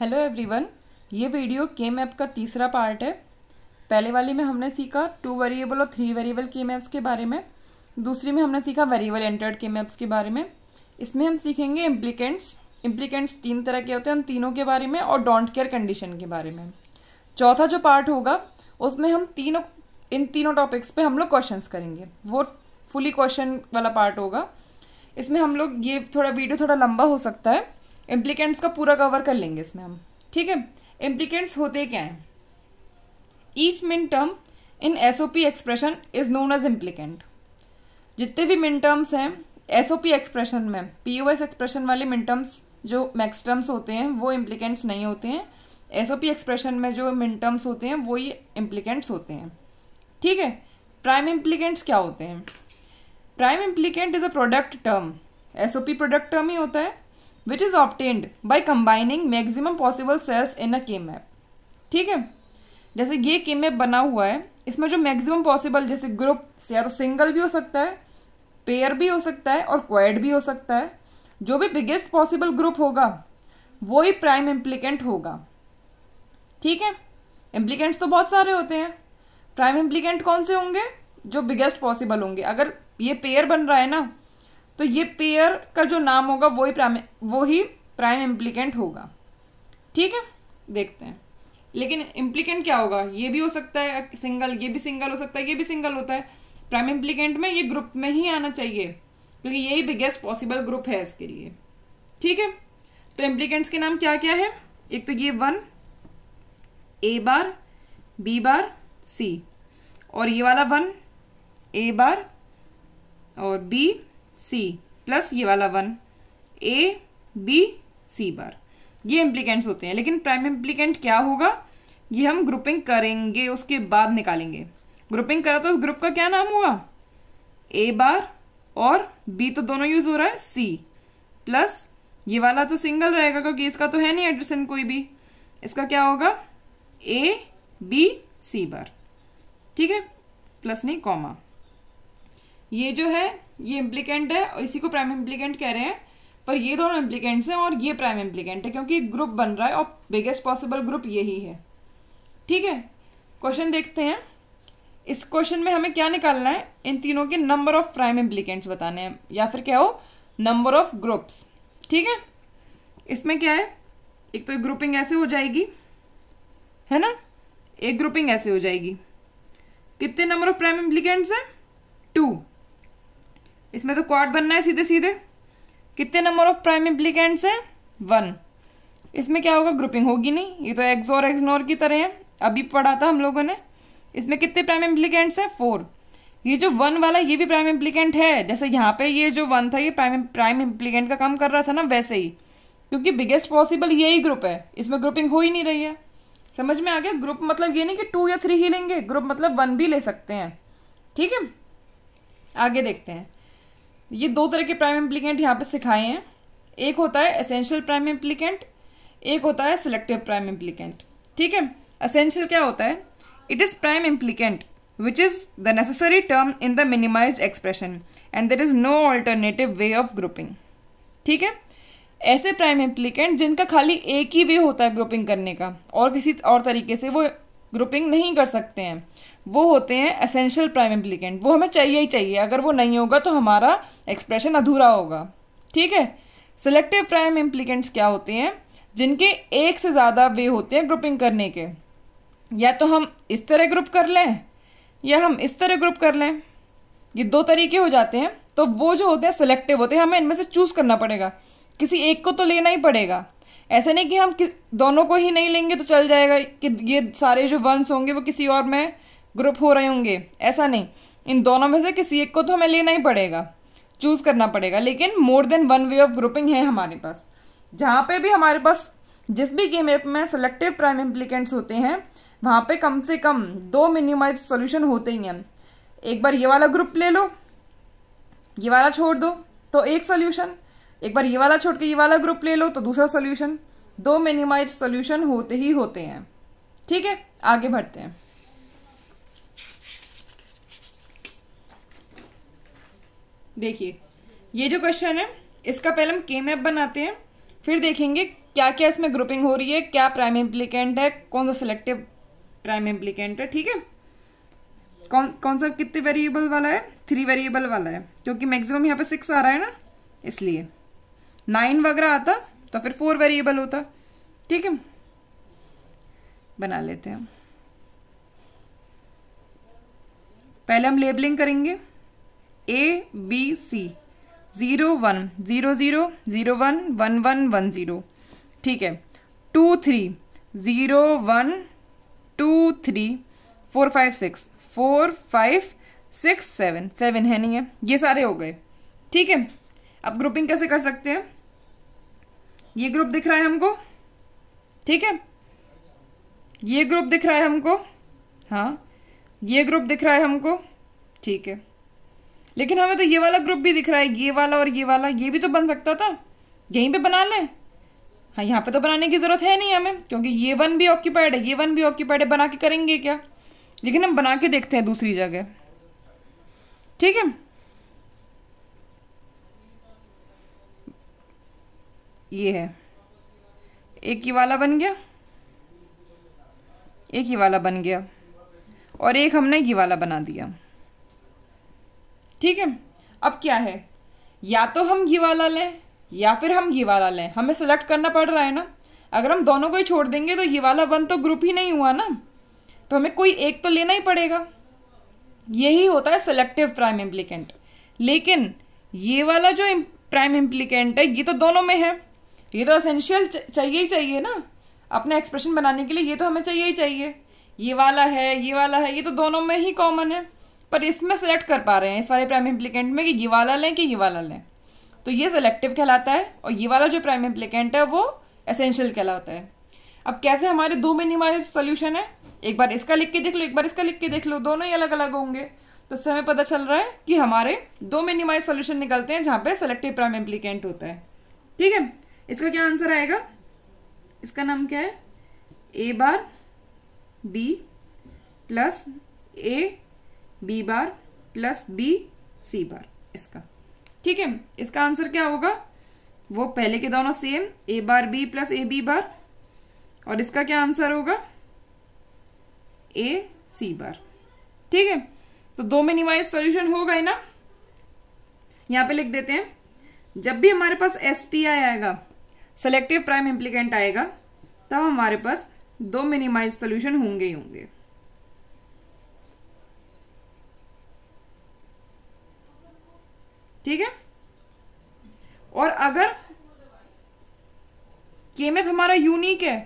hello everyone ये video के map का तीसरा पार्ट है पहले वाले में हमने सीखा टू वेरिएबल और थ्री वेरिएबल के मैप्स के बारे में दूसरी में हमने सीखा वेरिएबल एंटर्ड के मैप्स के बारे में इसमें हम सीखेंगे इम्प्लीकेंट्स इम्प्लीकेंट्स तीन तरह के होते हैं उन तीनों के बारे में और डोंट केयर कंडीशन के बारे में चौथा जो पार्ट होगा उसमें हम तीनों इन तीनों टॉपिक्स पर हम लोग क्वेश्चन करेंगे वो फुली क्वेश्चन वाला पार्ट होगा इसमें हम लोग ये थोड़ा वीडियो थोड़ा लंबा हो सकता है इम्प्लीकेंट्स का पूरा कवर कर लेंगे इसमें हम ठीक है इम्प्लीकेंट्स होते क्या हैं each min term in S O P expression is known as implicant जितने भी मिन टर्म्स हैं एस ओ पी एक्सप्रेशन में पी ओ एस एक्सप्रेशन वाले मिन टर्म्स जो मैक्स टर्म्स होते हैं वो इम्प्लीकेंट्स नहीं होते हैं एस ओ पी एक्सप्रेशन में जो मिन टर्म्स होते हैं वो ही इम्प्लीकेंट्स होते हैं ठीक है प्राइम इम्प्लीकेंट्स क्या होते हैं prime implicant is a product term S O P product term ही होता है which is obtained by combining maximum possible cells in a K map ठीक है जैसे ये के मैप बना हुआ है इसमें जो मैक्सिमम पॉसिबल जैसे ग्रुप या तो सिंगल भी हो सकता है पेयर भी हो सकता है और क्वाइड भी हो सकता है जो भी बिगेस्ट पॉसिबल ग्रुप होगा वो ही प्राइम इम्प्लीकेंट होगा ठीक है इम्प्लीकेंट्स तो बहुत सारे होते हैं प्राइम इम्प्लीकेंट कौन से होंगे जो बिगेस्ट पॉसिबल होंगे अगर ये पेयर बन रहा है ना तो ये पेयर का जो नाम होगा वही प्राइम वो ही प्राइम इम्प्लीकेंट होगा ठीक है देखते हैं लेकिन इम्प्लीकेंट क्या होगा ये भी हो सकता है सिंगल ये भी सिंगल हो सकता है ये भी सिंगल होता है प्राइम इम्प्लीकेंट में ये ग्रुप में ही आना चाहिए क्योंकि यही बिगेस्ट पॉसिबल ग्रुप है इसके लिए ठीक है तो इम्प्लीकेंट्स के नाम क्या क्या है एक तो ये वन ए बार बी बार सी और ये वाला वन ए बार और बी सी प्लस ये वाला वन ए बी सी बार ये इम्प्लीकेंट्स होते हैं लेकिन प्राइम इम्प्लीकेंट क्या होगा ये हम ग्रुपिंग करेंगे उसके बाद निकालेंगे ग्रुपिंग करा तो उस ग्रुप का क्या नाम हुआ ए बार और बी तो दोनों यूज हो रहा है सी प्लस ये वाला तो सिंगल रहेगा क्योंकि इसका तो है नहीं एड्रेसन कोई भी इसका क्या होगा ए बी सी बार ठीक है प्लस नहीं कॉमा ये जो है ये इम्प्लीकेंट है और इसी को प्राइम इम्प्लीकेंट कह रहे हैं पर ये दोनों इम्प्लीकेंट्स हैं और ये प्राइम इम्प्लीकेंट है क्योंकि ग्रुप बन रहा है और बिगेस्ट पॉसिबल ग्रुप यही है ठीक है क्वेश्चन देखते हैं इस क्वेश्चन में हमें क्या निकालना है इन तीनों के नंबर ऑफ प्राइम इम्प्लीकेंट्स बताने हैं या फिर क्या हो नंबर ऑफ ग्रुप्स ठीक है इसमें क्या है एक तो एक ग्रुपिंग ऐसे हो जाएगी है ना एक ग्रुपिंग ऐसे हो जाएगी कितने नंबर ऑफ प्राइम इम्प्लीकेंट्स हैं टू इसमें तो क्वाड बनना है सीधे सीधे कितने नंबर ऑफ प्राइम इम्प्लीकेंट्स हैं वन इसमें क्या होगा ग्रुपिंग होगी नहीं ये तो एक्स और एक्सनोर की तरह है अभी पढ़ा था हम लोगों ने इसमें कितने प्राइम इम्प्लीकेंट्स हैं फोर ये जो वन वाला ये भी प्राइम इम्प्लीकेंट है जैसे यहाँ पे ये जो वन था ये प्राइम प्राइम इम्प्लीकेंट का काम कर रहा था ना वैसे ही क्योंकि बिगेस्ट पॉसिबल यही ग्रुप है इसमें ग्रुपिंग हो ही नहीं रही है समझ में आ गया ग्रुप मतलब ये नहीं कि टू या थ्री ही लेंगे ग्रुप मतलब वन भी ले सकते हैं ठीक है आगे देखते हैं ये दो तरह के प्राइम इम्प्लीकेंट यहाँ पे सिखाए हैं एक होता है असेंशियल प्राइम इम्प्लीकेंट एक होता है सिलेक्टिव प्राइम इम्प्लीकेंट ठीक है असेंशियल क्या होता है it is prime implicant which is the necessary term in the minimise expression and there is no alternative way of grouping ठीक है ऐसे प्राइम इम्प्लीकेंट जिनका खाली एक ही वे होता है ग्रुपिंग करने का और किसी और तरीके से वो ग्रुपिंग नहीं कर सकते हैं वो होते हैं एसेंशियल प्राइम इम्प्लीकेंट वो हमें चाहिए ही चाहिए अगर वो नहीं होगा तो हमारा एक्सप्रेशन अधूरा होगा ठीक है सेलेक्टिव प्राइम इम्प्लीकेंट्स क्या होते हैं जिनके एक से ज़्यादा वे होते हैं ग्रुपिंग करने के या तो हम इस तरह ग्रुप कर लें या हम इस तरह ग्रुप कर लें ये दो तरीके हो जाते हैं तो वो जो होते हैं सेलेक्टिव होते हैं हमें इनमें से चूज़ करना पड़ेगा किसी एक को तो लेना ही पड़ेगा ऐसा नहीं कि हम कि, दोनों को ही नहीं लेंगे तो चल जाएगा कि ये सारे जो वंस होंगे वो किसी और में ग्रुप हो रहे होंगे ऐसा नहीं इन दोनों में से किसी एक को तो हमें लेना ही पड़ेगा चूज़ करना पड़ेगा लेकिन more than one way of grouping है हमारे पास जहाँ पे भी हमारे पास जिस भी गेम ऐप में सेलेक्टिव प्राइम इम्प्लीकेंट्स होते हैं वहाँ पे कम से कम दो मिनिमाइज सॉल्यूशन होते ही हैं एक बार ये वाला ग्रुप ले लो ये वाला छोड़ दो तो एक सॉल्यूशन एक बार ये वाला छोड़ के ये वाला ग्रुप ले लो तो दूसरा सोल्यूशन दो मिनिमाइज सोल्यूशन होते ही होते हैं ठीक है आगे बढ़ते हैं देखिए ये जो क्वेश्चन है इसका पहले हम के मैप बनाते हैं फिर देखेंगे क्या क्या इसमें ग्रुपिंग हो रही है क्या प्राइम इम्प्लीकेंट है कौन सा सिलेक्टिव प्राइम इम्प्लीकेंट है ठीक है कौन कौन सा कितने वेरिएबल वाला है थ्री वेरिएबल वाला है क्योंकि मैक्सिमम यहाँ पे सिक्स आ रहा है ना इसलिए नाइन वगैरह आता तो फिर फोर वेरिएबल होता ठीक है बना लेते हैं पहले हम लेबलिंग करेंगे A B C zero one zero zero zero one one one one zero ठीक है two three zero one two three four five six four five six seven seven है नहीं है ये सारे हो गए ठीक है अब ग्रुपिंग कैसे कर सकते हैं ये ग्रुप दिख रहा है हमको ठीक है ये ग्रुप दिख रहा है हमको हाँ ये ग्रुप दिख रहा है हमको ठीक है लेकिन हमें तो ये वाला ग्रुप भी दिख रहा है ये वाला और ये वाला ये भी तो बन सकता था यहीं पे बना लें हाँ यहाँ पे तो बनाने की ज़रूरत है नहीं हमें क्योंकि ये वन भी ऑक्यूपाइड है ये वन भी ऑक्यूपाइड है बना के करेंगे क्या लेकिन हम बना के देखते हैं दूसरी जगह ठीक है ये है एक ही वाला बन गया एक ही वाला बन गया और एक हमने ये वाला बना दिया ठीक है अब क्या है या तो हम ये वाला लें या फिर हम ये वाला लें हमें सेलेक्ट करना पड़ रहा है ना अगर हम दोनों को ही छोड़ देंगे तो ये वाला वन तो ग्रुप ही नहीं हुआ ना तो हमें कोई एक तो लेना ही पड़ेगा यही होता है सेलेक्टिव प्राइम इम्प्लीकेंट लेकिन ये वाला जो प्राइम इम्प्लीकेंट है ये तो दोनों में है ये तो असेंशियल चाहिए ही चाहिए ना अपना एक्सप्रेशन बनाने के लिए ये तो हमें चाहिए ही चाहिए ये वाला है ये वाला है ये तो दोनों में ही कॉमन है पर इसमें सेलेक्ट कर पा रहे हैं इस वाले प्राइम इम्प्लीकेंट में कि ये वाला लें कि ये वाला लें तो ये सेलेक्टिव कहलाता है और ये वाला जो प्राइम इम्प्लीकेंट है वो एसेंशियल कहलाता है अब कैसे हमारे दो मिनिमाइज सोल्यूशन है एक बार इसका लिख के देख लो एक बार इसका लिख के देख लो दोनों ही अलग अलग होंगे तो इससे हमें पता चल रहा है कि हमारे दो मिनिमाइज सोल्यूशन निकलते हैं जहाँ पे सेलेक्टिव प्राइम इम्प्लीकेंट होता है ठीक है इसका क्या आंसर आएगा इसका नाम क्या है A bar B plus A B bar plus B C bar इसका ठीक है इसका आंसर क्या होगा वो पहले के दोनों same A bar B plus A B bar और इसका क्या आंसर होगा ए सी बार ठीक है तो दो मिनिमाइज सॉल्यूशन होगा ही ना यहाँ पे लिख देते हैं जब भी हमारे पास एस पी आई आएगा सेलेक्टिव प्राइम इम्प्लीकेंट आएगा तब हमारे पास दो मिनिमाइज सोल्यूशन होंगे ही होंगे ठीक है और अगर केमेप हमारा यूनिक है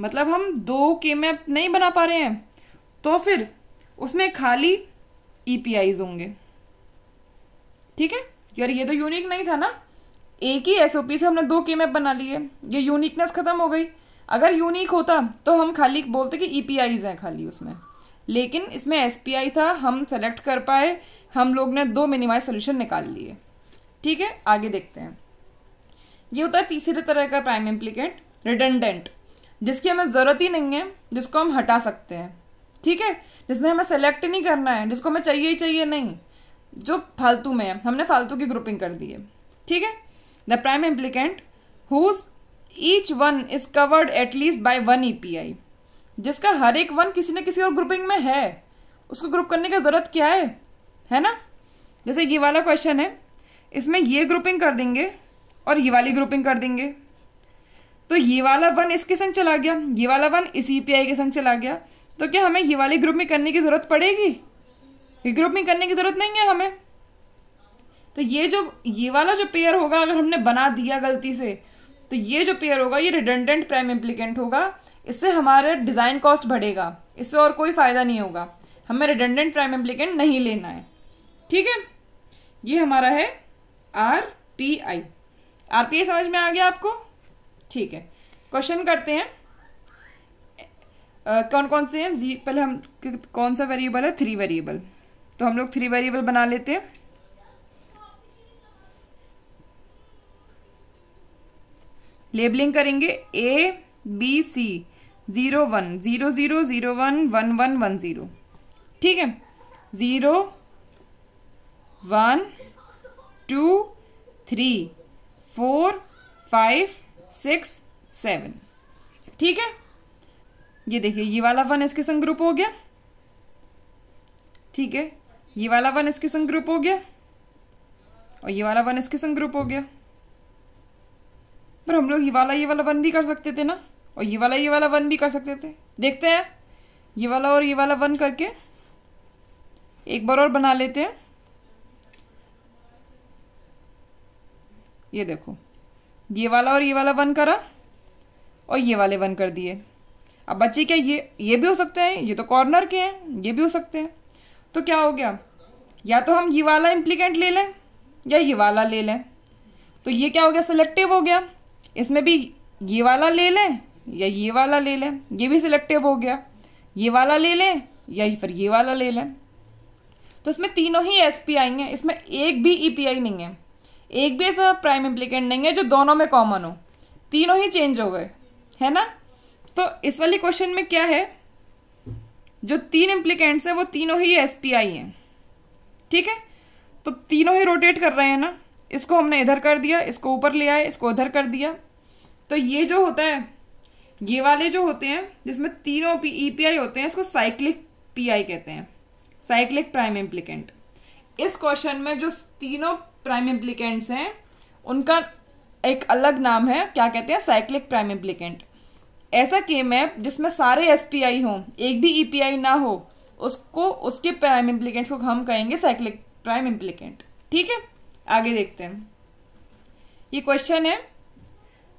मतलब हम दो केमेप नहीं बना पा रहे हैं तो फिर उसमें खाली ईपीआईज e होंगे ठीक है यार ये तो यूनिक नहीं था ना एक ही एस से हमने दो के मैप बना लिए ये यूनिकनेस खत्म हो गई अगर यूनिक होता तो हम खाली बोलते कि ई e हैं खाली उसमें लेकिन इसमें एस था हम सेलेक्ट कर पाए हम लोग ने दो मिनिमाइज सोल्यूशन निकाल लिए ठीक है आगे देखते हैं ये होता है तीसरे तरह का प्राइम इम्प्लीकेट रिडेंडेंट जिसकी हमें ज़रूरत ही नहीं है जिसको हम हटा सकते हैं ठीक है जिसमें हमें सेलेक्ट नहीं करना है जिसको हमें चाहिए ही चाहिए नहीं जो फालतू में है हमने फालतू की ग्रुपिंग कर दी है ठीक है the prime implicant whose each one is covered at least by one EPI जिसका हर एक वन किसी न किसी और ग्रुपिंग में है उसको ग्रुप करने की जरूरत क्या है है ना जैसे ये वाला क्वेश्चन है इसमें ये ग्रुपिंग कर देंगे और ये वाली ग्रुपिंग कर देंगे तो ये वाला वन इसके संग चला गया ये वाला वन इस ई e के संग चला गया तो क्या हमें ये वाली ग्रुपिंग करने की ज़रूरत पड़ेगी ये ग्रुपिंग करने की ज़रूरत नहीं है हमें तो ये जो ये वाला जो पेयर होगा अगर हमने बना दिया गलती से तो ये जो पेयर होगा ये रिडेंडेंट प्राइम इम्प्लीकेंट होगा इससे हमारा डिज़ाइन कॉस्ट बढ़ेगा इससे और कोई फ़ायदा नहीं होगा हमें रिडेंडेंट प्राइम इम्प्लीकेंट नहीं लेना है ठीक है ये हमारा है R P I R P I समझ में आ गया आपको ठीक है क्वेश्चन करते हैं आ, कौन कौन से हैं जी पहले हम कौन सा वेरिएबल है थ्री वेरिएबल तो हम लोग थ्री वेरिएबल बना लेते हैं लेबलिंग करेंगे A B C zero one zero zero zero one one one one zero ठीक है zero one two three four five six seven ठीक है ये देखिए ये वाला वन इसके संग ग्रुप हो गया ठीक है ये वाला वन इसके संग ग्रुप हो गया और ये वाला वन इसके संग ग्रुप हो गया पर हम लोग ये वाला ये वाला वन भी कर सकते थे ना और ये वाला ये वाला वन भी कर सकते थे देखते हैं ये वाला और ये वाला वन करके एक बार और बना लेते हैं ये देखो ये वाला और ये वाला वन करा और ये वाले वन कर दिए अब बच्चे क्या ये ये भी हो सकते हैं ये तो कॉर्नर के हैं ये भी हो सकते हैं तो क्या हो गया या तो हम ये वाला इम्प्लीकेंट ले लें या ये वाला ले लें तो ये क्या हो गया सेलेक्टिव हो गया इसमें भी ये वाला ले लें या ये वाला ले लें ये भी सिलेक्टिव हो गया ये वाला ले लें या फिर ये वाला ले लें तो इसमें तीनों ही एस पी आई हैं इसमें एक भी ई पी आई नहीं है एक भी ऐसा प्राइम इम्प्लीकेंट नहीं है जो दोनों में कॉमन हो तीनों ही चेंज हो गए है ना तो इस वाली क्वेश्चन में क्या है जो तीन इम्प्लीकेंट्स हैं वो तीनों ही एस पी आई हैं ठीक है तो तीनों ही रोटेट कर रहे हैं ना इसको हमने इधर कर दिया इसको ऊपर ले आए इसको उधर कर दिया तो ये जो होता है ये वाले जो होते हैं जिसमें तीनों ई पी आई होते हैं इसको साइक्लिक पी आई कहते हैं साइक्लिक प्राइम इम्प्लीकेंट इस क्वेश्चन में जो तीनों प्राइम इम्प्लीकेंट्स हैं उनका एक अलग नाम है क्या कहते हैं साइक्लिक प्राइम इम्प्लीकेंट ऐसा केम है जिसमें सारे एस पी आई हों एक भी ई पी आई ना हो उसको उसके प्राइम इम्प्लीकेंट्स को हम कहेंगे साइक्लिक प्राइम इम्प्लीकेंट ठीक है आगे देखते हैं ये क्वेश्चन है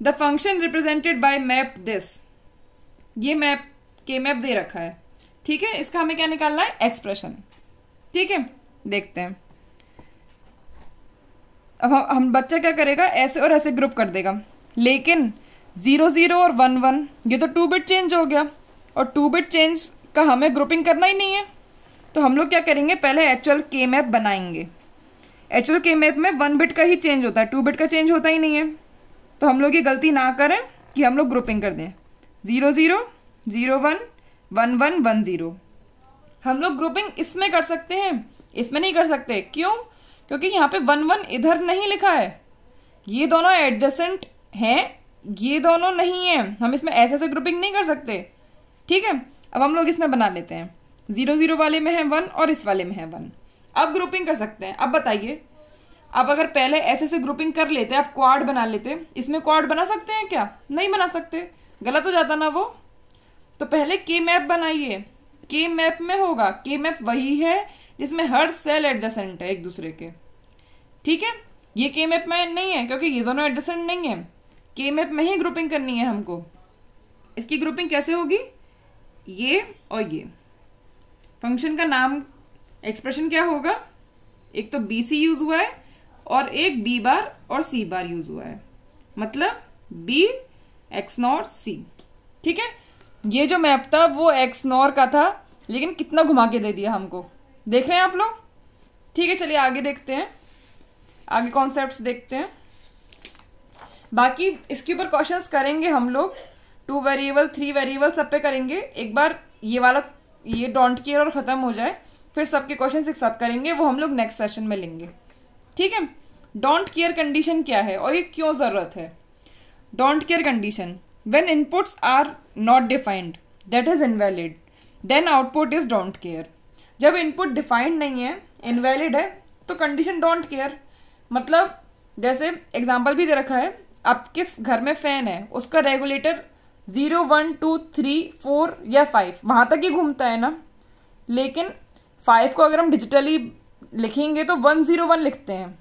the function represented by map this ये मैप के मैप दे रखा है ठीक है इसका हमें क्या निकालना है एक्सप्रेशन ठीक है देखते हैं अब हम, हम बच्चा क्या करेगा ऐसे और ऐसे ग्रुप कर देगा लेकिन ज़ीरो ज़ीरो और वन वन ये तो टू बिट चेंज हो गया और टू बिट चेंज का हमें ग्रुपिंग करना ही नहीं है तो हम लोग क्या करेंगे पहले एक्चुअल के मैप बनाएंगे एक्चुअल के मैप में वन बिट का ही चेंज होता है टू बिट का चेंज होता ही नहीं है तो हम लोग ये गलती ना करें कि हम लोग ग्रुपिंग कर दें zero zero zero one one one one zero हम लोग ग्रुपिंग इसमें कर सकते हैं इसमें नहीं कर सकते क्यों क्योंकि यहाँ पे वन वन इधर नहीं लिखा है ये दोनों एडजेसेंट हैं ये दोनों नहीं है हम इसमें ऐसे ऐसे ग्रुपिंग नहीं कर सकते ठीक है अब हम लोग इसमें बना लेते हैं जीरो जीरो वाले में है वन और इस वाले में है वन अब ग्रुपिंग कर सकते हैं अब बताइए आप अगर पहले ऐसे से ग्रुपिंग कर लेते आप क्वाड बना लेते इसमें क्वाड बना सकते हैं क्या नहीं बना सकते गलत हो जाता ना वो तो पहले के मैप बनाइए के मैप में होगा के मैप वही है जिसमें हर सेल एडजेसेंट है एक दूसरे के ठीक है ये के मैप में नहीं है क्योंकि ये दोनों एडजसेंट नहीं है के मैप में ही ग्रुपिंग करनी है हमको इसकी ग्रुपिंग कैसे होगी ये और ये फंक्शन का नाम एक्सप्रेशन क्या होगा एक तो बी सी यूज हुआ है और एक बी बार और सी बार यूज हुआ है मतलब बी एक्स नॉर सी ठीक है ये जो मैप था वो एक्स नॉर का था लेकिन कितना घुमा के दे दिया हमको देख रहे हैं आप लोग ठीक है चलिए आगे देखते हैं आगे कॉन्सेप्ट देखते हैं बाकी इसके ऊपर क्वेश्चन करेंगे हम लोग टू वेरिएबल थ्री वेरिएबल सब पे करेंगे एक बार ये वाला ये डोंट केयर और ख़त्म हो जाए फिर सबके क्वेश्चन एक साथ करेंगे वो हम लोग नेक्स्ट सेशन में लेंगे ठीक है डोंट केयर कंडीशन क्या है और ये क्यों ज़रूरत है don't care condition when inputs are not defined that is invalid then output is don't care जब इनपुट डिफाइंड नहीं है इनवैलिड है तो कंडीशन डोंट केयर मतलब जैसे एग्जाम्पल भी दे रखा है आपके घर में फ़ैन है उसका regulator zero one two three four या फाइव वहाँ तक ही घूमता है ना लेकिन फाइव को अगर हम डिजिटली लिखेंगे तो वन ज़ीरो वन लिखते हैं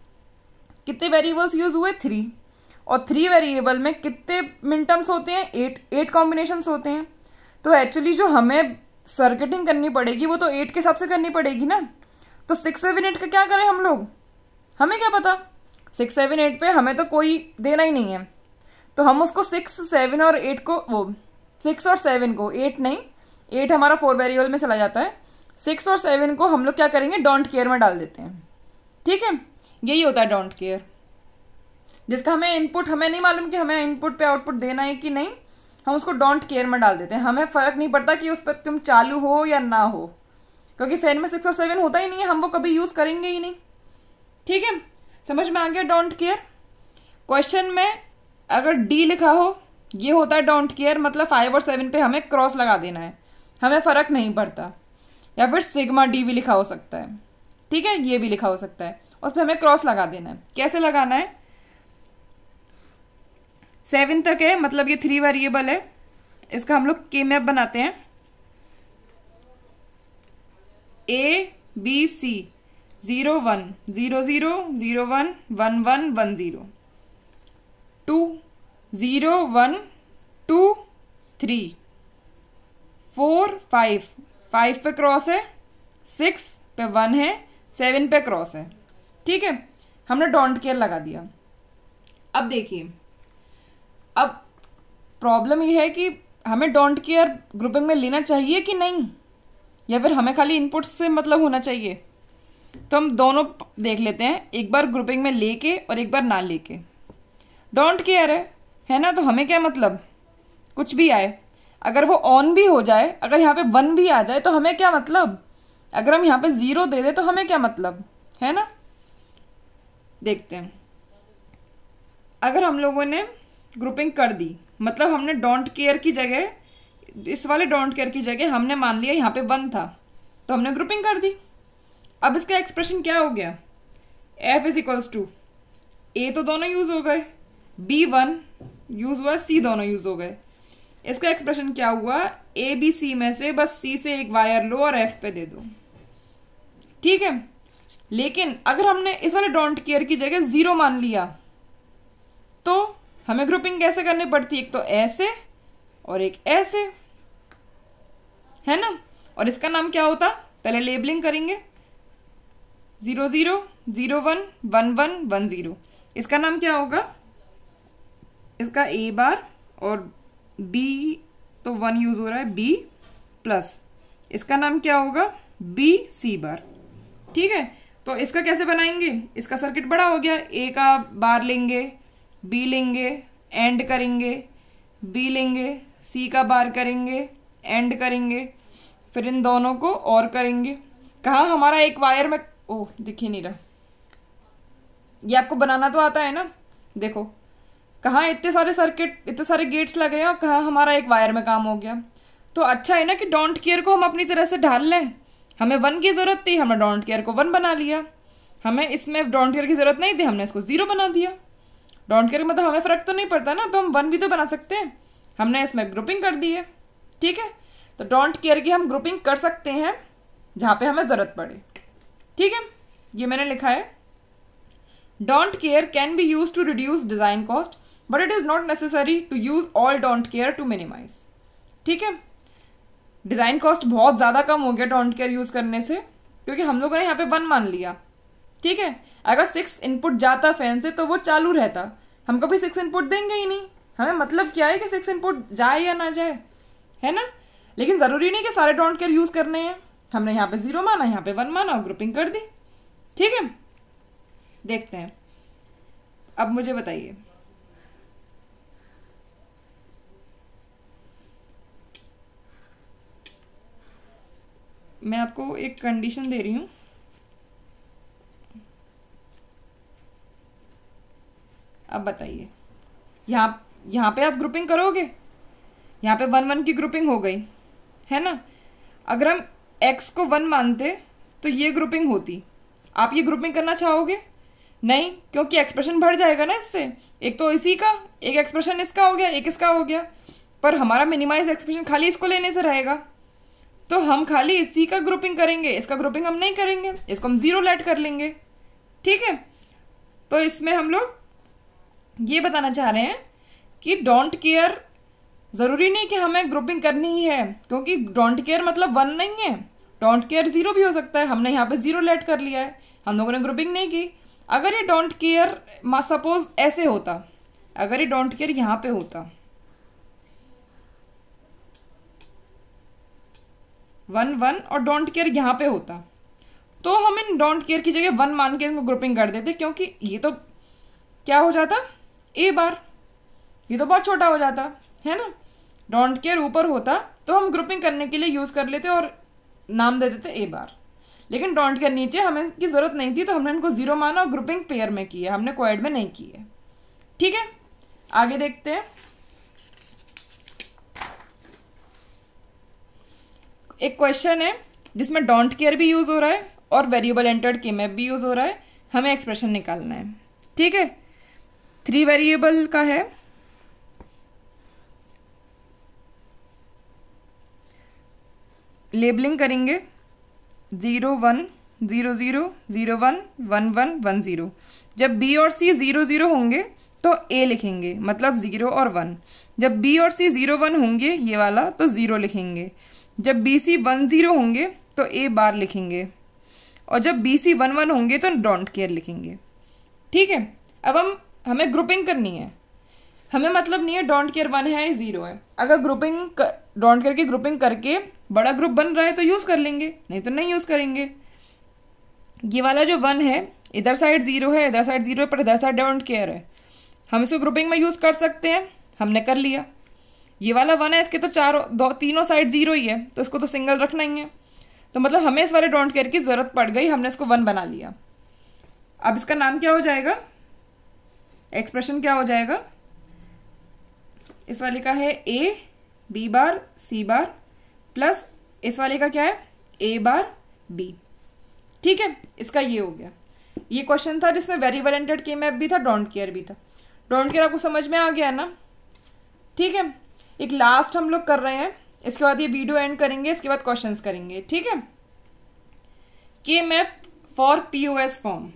कितने वेरिएबल्स यूज़ हुए थ्री और थ्री वेरिएबल में कितने मिनटम्स होते हैं एट एट कॉम्बिनेशंस होते हैं तो एक्चुअली जो हमें सर्किटिंग करनी पड़ेगी वो तो एट के हिसाब से करनी पड़ेगी ना तो सिक्स सेवन एट का क्या करें हम लोग हमें क्या पता सिक्स सेवन एट पे हमें तो कोई देना ही नहीं है तो हम उसको सिक्स सेवन और एट को वो सिक्स और सेवन को एट नहीं एट हमारा फोर वेरिएबल में चला जाता है सिक्स और सेवन को हम लोग क्या करेंगे डोंट केयर में डाल देते हैं ठीक है यही होता है डोंट केयर जिसका हमें इनपुट हमें नहीं मालूम कि हमें इनपुट पे आउटपुट देना है कि नहीं हम उसको डोंट केयर में डाल देते हैं हमें फ़र्क नहीं पड़ता कि उस पर तुम चालू हो या ना हो क्योंकि फेन में सिक्स और सेवन होता ही नहीं है हम वो कभी यूज़ करेंगे ही नहीं ठीक है समझ में आ गया डोंट केयर क्वेश्चन में अगर डी लिखा हो ये होता है डोंट केयर मतलब फाइव और सेवन पे हमें क्रॉस लगा देना है हमें फ़र्क नहीं पड़ता या फिर सिग्मा डी भी लिखा हो सकता है ठीक है ये भी लिखा हो सकता है उस पर हमें क्रॉस लगा देना है कैसे लगाना है सेवन तक है मतलब ये थ्री वेरिएबल है इसका हम लोग के मैप बनाते हैं A B C zero one zero zero zero one one one one zero two zero one two three four five five पे क्रॉस है सिक्स पे वन है सेवन पे क्रॉस है ठीक है हमने डोंट केयर लगा दिया अब देखिए अब प्रॉब्लम यह है कि हमें डोंट केयर ग्रुपिंग में लेना चाहिए कि नहीं या फिर हमें खाली इनपुट से मतलब होना चाहिए तो हम दोनों देख लेते हैं एक बार ग्रुपिंग में लेके और एक बार ना लेके डोंट केयर है है ना तो हमें क्या मतलब कुछ भी आए अगर वो ऑन भी हो जाए अगर यहाँ पे वन भी आ जाए तो हमें क्या मतलब अगर हम यहाँ पे ज़ीरो दे दे तो हमें क्या मतलब है ना देखते हैं अगर हम लोगों ने ग्रुपिंग कर दी मतलब हमने डोंट केयर की जगह इस वाले डोंट केयर की जगह हमने मान लिया यहाँ पे वन था तो हमने ग्रुपिंग कर दी अब इसका एक्सप्रेशन क्या हो गया F is equals to A तो दोनों यूज़ हो गए बी वन यूज़ हुआ सी दोनों यूज़ हो गए इसका एक्सप्रेशन क्या हुआ ए बी सी में से बस सी से एक वायर लो और एफ पे दे दो ठीक है लेकिन अगर हमने इस वाले डोंट केयर की जगह जीरो मान लिया तो हमें ग्रुपिंग कैसे करनी पड़ती एक तो ऐसे और एक ऐसे है ना और इसका नाम क्या होता पहले लेबलिंग करेंगे zero zero zero one one one one zero इसका नाम क्या होगा इसका ए बार और बी तो वन यूज हो रहा है बी प्लस इसका नाम क्या होगा बी सी बार ठीक है तो इसका कैसे बनाएंगे इसका सर्किट बड़ा हो गया ए का बार लेंगे बी लेंगे एंड करेंगे बी लेंगे सी का बार करेंगे एंड करेंगे फिर इन दोनों को और करेंगे कहा हमारा एक वायर में ओह दिखी नहीं रहा ये आपको बनाना तो आता है ना देखो कहाँ इतने सारे सर्किट इतने सारे गेट्स लगे हैं और कहाँ हमारा एक वायर में काम हो गया तो अच्छा है ना कि डोंट केयर को हम अपनी तरह से ढाल लें हमें वन की ज़रूरत थी हमने डोंट केयर को वन बना लिया हमें इसमें डोंट केयर की ज़रूरत नहीं थी हमने इसको ज़ीरो बना दिया डोंट केयर मतलब हमें फ़र्क तो नहीं पड़ता ना तो हम वन भी तो बना सकते हैं हमने इसमें ग्रुपिंग कर दी है ठीक है तो डोंट केयर की हम ग्रुपिंग कर सकते हैं जहाँ पे हमें ज़रूरत पड़े ठीक है ये मैंने लिखा है don't care can be use to reduce design cost but it is not necessary to use all don't care to minimise ठीक है डिज़ाइन कॉस्ट बहुत ज़्यादा कम हो गया डोंट केयर यूज़ करने से क्योंकि हम लोगों ने यहाँ पे वन मान लिया ठीक है अगर सिक्स इनपुट जाता फैन से तो वो चालू रहता हम कभी सिक्स इनपुट देंगे ही नहीं हमें मतलब क्या है कि सिक्स इनपुट जाए या ना जाए है ना लेकिन ज़रूरी नहीं कि सारे डोंट केयर यूज़ करने हैं हमने यहाँ पे ज़ीरो माना यहाँ पे वन माना और ग्रुपिंग कर दी ठीक है देखते हैं अब मुझे बताइए मैं आपको एक कंडीशन दे रही हूँ अब बताइए यहाँ यहाँ पे आप ग्रुपिंग करोगे यहाँ पे वन वन की ग्रुपिंग हो गई है ना अगर हम एक्स को वन मानते तो ये ग्रुपिंग होती आप ये ग्रुपिंग करना चाहोगे नहीं क्योंकि एक्सप्रेशन बढ़ जाएगा ना इससे एक तो इसी का एक एक्सप्रेशन इसका हो गया एक इसका हो गया पर हमारा मिनिमाइज एक्सप्रेशन खाली इसको लेने से रहेगा तो हम खाली इसी का ग्रुपिंग करेंगे इसका ग्रुपिंग हम नहीं करेंगे इसको हम जीरो लेट कर लेंगे ठीक है तो इसमें हम लोग ये बताना चाह रहे हैं कि डोंट केयर ज़रूरी नहीं कि हमें ग्रुपिंग करनी ही है क्योंकि डोंट केयर मतलब वन नहीं है डोंट केयर ज़ीरो भी हो सकता है हमने यहाँ पे ज़ीरो लेट कर लिया है हम लोगों ने ग्रुपिंग नहीं की अगर ये डोंट केयर सपोज ऐसे होता अगर ये डोंट केयर यहाँ पे होता वन वन और डोंट केयर यहाँ पे होता तो हम इन डोंट केयर की जगह वन मान के इनको ग्रुपिंग कर देते क्योंकि ये तो क्या हो जाता ए बार ये तो बहुत छोटा हो जाता है ना डोंट केयर ऊपर होता तो हम ग्रुपिंग करने के लिए यूज़ कर लेते और नाम दे देते ए बार लेकिन डोंट केयर नीचे हमें की ज़रूरत नहीं थी तो हमने इनको ज़ीरो माना और ग्रुपिंग पेयर में की है हमने कोएड में नहीं की है ठीक है आगे देखते हैं एक क्वेश्चन है जिसमें डोंट केयर भी यूज हो रहा है और वेरिएबल एंटर्ड के मैप भी यूज हो रहा है हमें एक्सप्रेशन निकालना है ठीक है थ्री वेरिएबल का है लेबलिंग करेंगे zero one zero zero zero one one one one zero जब बी और सी ज़ीरो ज़ीरो होंगे तो ए लिखेंगे मतलब ज़ीरो और वन जब बी और सी ज़ीरो वन होंगे ये वाला तो ज़ीरो लिखेंगे जब बी सी वन ज़ीरो होंगे तो ए बार लिखेंगे और जब बी सी वन वन होंगे तो डोंट केयर लिखेंगे ठीक है अब हम हमें ग्रुपिंग करनी है हमें मतलब नहीं है डोंट केयर वन है ज़ीरो है अगर ग्रुपिंग डोंट केयर की ग्रुपिंग करके बड़ा ग्रुप बन रहा है तो यूज़ कर लेंगे नहीं तो नहीं यूज़ करेंगे ये वाला जो वन है इधर साइड ज़ीरो है इधर साइड ज़ीरो है पर इधर साइड डोंट केयर है हम इसको ग्रुपिंग में यूज़ कर सकते हैं हमने कर लिया ये वाला वन है इसके तो चारों दो तीनों साइड जीरो ही है तो इसको तो सिंगल रखना ही है तो मतलब हमें इस वाले डोंट केयर की ज़रूरत पड़ गई हमने इसको वन बना लिया अब इसका नाम क्या हो जाएगा एक्सप्रेशन क्या हो जाएगा इस वाले का है ए बी बार सी बार प्लस इस वाले का क्या है ए बार बी ठीक है इसका ये हो गया ये क्वेश्चन था जिसमें वेरी वेलेंटेड के मैप भी था डोंट केयर भी था डोंट केयर आपको समझ में आ गया ना ठीक है एक लास्ट हम लोग कर रहे हैं इसके बाद ये वीडियो एंड करेंगे इसके बाद क्वेश्चंस करेंगे ठीक है के map for POS form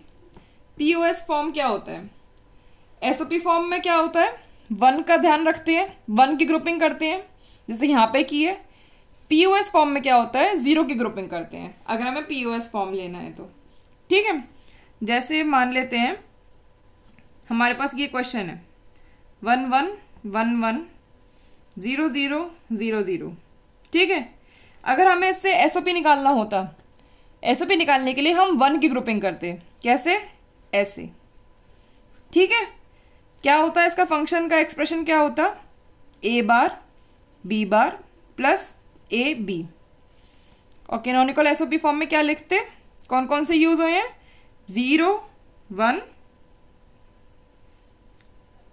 POS form क्या होता है एसओपी फॉर्म में क्या होता है वन का ध्यान रखते हैं वन की ग्रुपिंग करते हैं जैसे यहाँ पे की है पीओएस फॉर्म में क्या होता है जीरो की ग्रुपिंग करते हैं अगर हमें पीओएस फॉर्म लेना है तो ठीक है जैसे मान लेते हैं हमारे पास ये क्वेश्चन है one one one one zero zero zero zero ठीक है अगर हमें इससे एस ओ पी निकालना होता एस ओ पी निकालने के लिए हम वन की ग्रुपिंग करते कैसे ऐसे ठीक है क्या होता है इसका फंक्शन का एक्सप्रेशन क्या होता A bar B bar plus A B और canonical S O P form में क्या लिखते कौन कौन से यूज हुए हैं zero one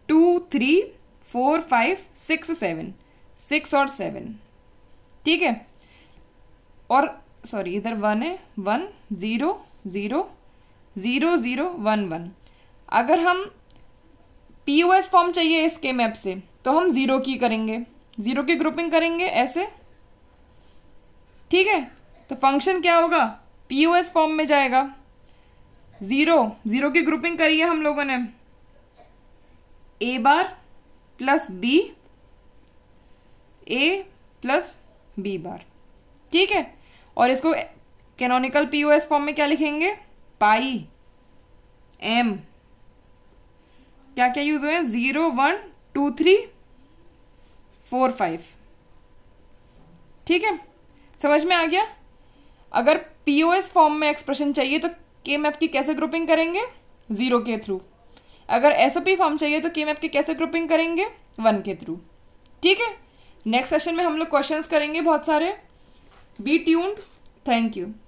two three four five six seven six और सेवन ठीक है और सॉरी इधर वन है one zero zero zero zero one one अगर हम पी ओ एस फॉर्म चाहिए इसके मैप से तो हम ज़ीरो की करेंगे ज़ीरो की ग्रुपिंग करेंगे ऐसे ठीक है तो फंक्शन क्या होगा पी ओ एस फॉर्म में जाएगा ज़ीरो ज़ीरो की ग्रुपिंग करी है हम लोगों ने A bar plus B A plus B bar ठीक है और इसको canonical P O S form में क्या लिखेंगे पाई एम क्या क्या यूज हुए zero one two three four five ठीक है समझ में आ गया अगर पीओएस फॉर्म में एक्सप्रेशन चाहिए तो के मैप की कैसे ग्रुपिंग करेंगे जीरो के थ्रू अगर एस फॉर्म चाहिए तो के मैप की कैसे ग्रुपिंग करेंगे वन के थ्रू ठीक है नेक्स्ट सेशन में हम लोग क्वेश्चंस करेंगे बहुत सारे बी ट्यून्ड थैंक यू